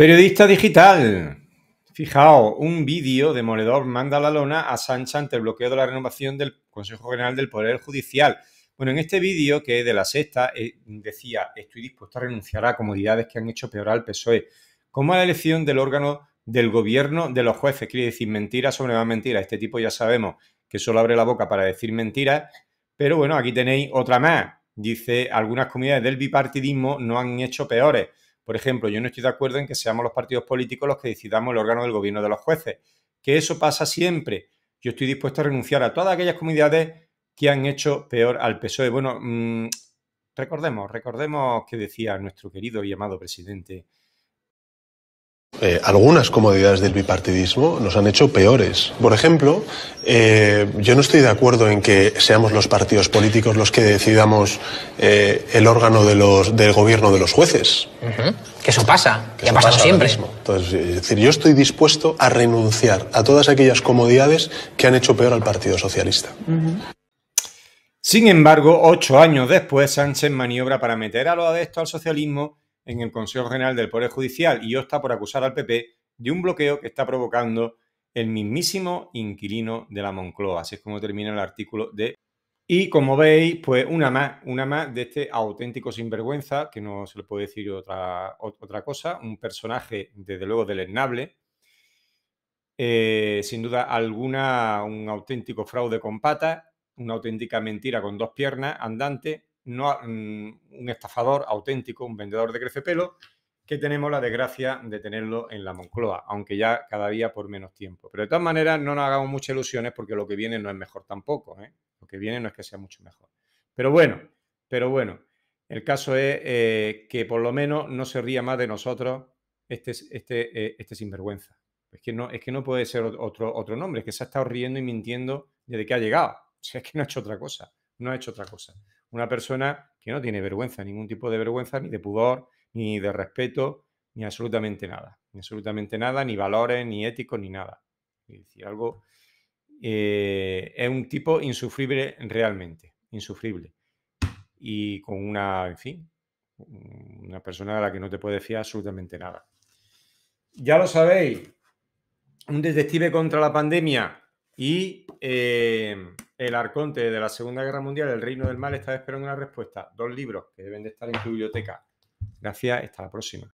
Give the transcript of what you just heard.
Periodista digital. Fijaos, un vídeo Moledor manda la lona a Sancha ante el bloqueo de la renovación del Consejo General del Poder Judicial. Bueno, en este vídeo, que es de la sexta, eh, decía, estoy dispuesto a renunciar a comodidades que han hecho peor al PSOE, como a la elección del órgano del gobierno de los jueces. Quiere decir mentiras sobre más mentira. Este tipo ya sabemos que solo abre la boca para decir mentiras, pero bueno, aquí tenéis otra más. Dice, algunas comunidades del bipartidismo no han hecho peores. Por ejemplo, yo no estoy de acuerdo en que seamos los partidos políticos los que decidamos el órgano del gobierno de los jueces. Que eso pasa siempre. Yo estoy dispuesto a renunciar a todas aquellas comunidades que han hecho peor al PSOE. Bueno, mm, recordemos, recordemos que decía nuestro querido y amado presidente eh, algunas comodidades del bipartidismo nos han hecho peores. Por ejemplo, eh, yo no estoy de acuerdo en que seamos los partidos políticos los que decidamos eh, el órgano de los, del gobierno de los jueces. Que eso pasa, que, ha pasado siempre. Entonces, decir, yo estoy dispuesto a renunciar a todas aquellas comodidades que han hecho peor al Partido Socialista. Sin embargo, ocho años después, Sánchez maniobra para meter a los adeptos al socialismo en el Consejo General del Poder Judicial y está por acusar al PP de un bloqueo que está provocando el mismísimo inquilino de la Moncloa. Así es como termina el artículo de... Y como veis, pues una más, una más de este auténtico sinvergüenza, que no se le puede decir otra, otra cosa, un personaje desde luego deleznable, eh, sin duda alguna un auténtico fraude con patas, una auténtica mentira con dos piernas andante, no, mm, un estafador auténtico, un vendedor de crecepelo, que tenemos la desgracia de tenerlo en la Moncloa, aunque ya cada día por menos tiempo. Pero de todas maneras, no nos hagamos muchas ilusiones porque lo que viene no es mejor tampoco. ¿eh? Lo que viene no es que sea mucho mejor. Pero bueno, pero bueno, el caso es eh, que por lo menos no se ría más de nosotros este, este, eh, este sinvergüenza. Es que, no, es que no puede ser otro, otro nombre, es que se ha estado riendo y mintiendo desde que ha llegado. O sea, es que no ha hecho otra cosa no ha hecho otra cosa. Una persona que no tiene vergüenza, ningún tipo de vergüenza, ni de pudor, ni de respeto, ni absolutamente nada. Ni absolutamente nada, ni valores, ni éticos, ni nada. Es decir, algo. Eh, es un tipo insufrible realmente, insufrible. Y con una, en fin, una persona a la que no te puedes fiar absolutamente nada. Ya lo sabéis, un detective contra la pandemia y eh, el Arconte de la Segunda Guerra Mundial, El Reino del Mal, está esperando una respuesta. Dos libros que deben de estar en tu biblioteca. Gracias, hasta la próxima.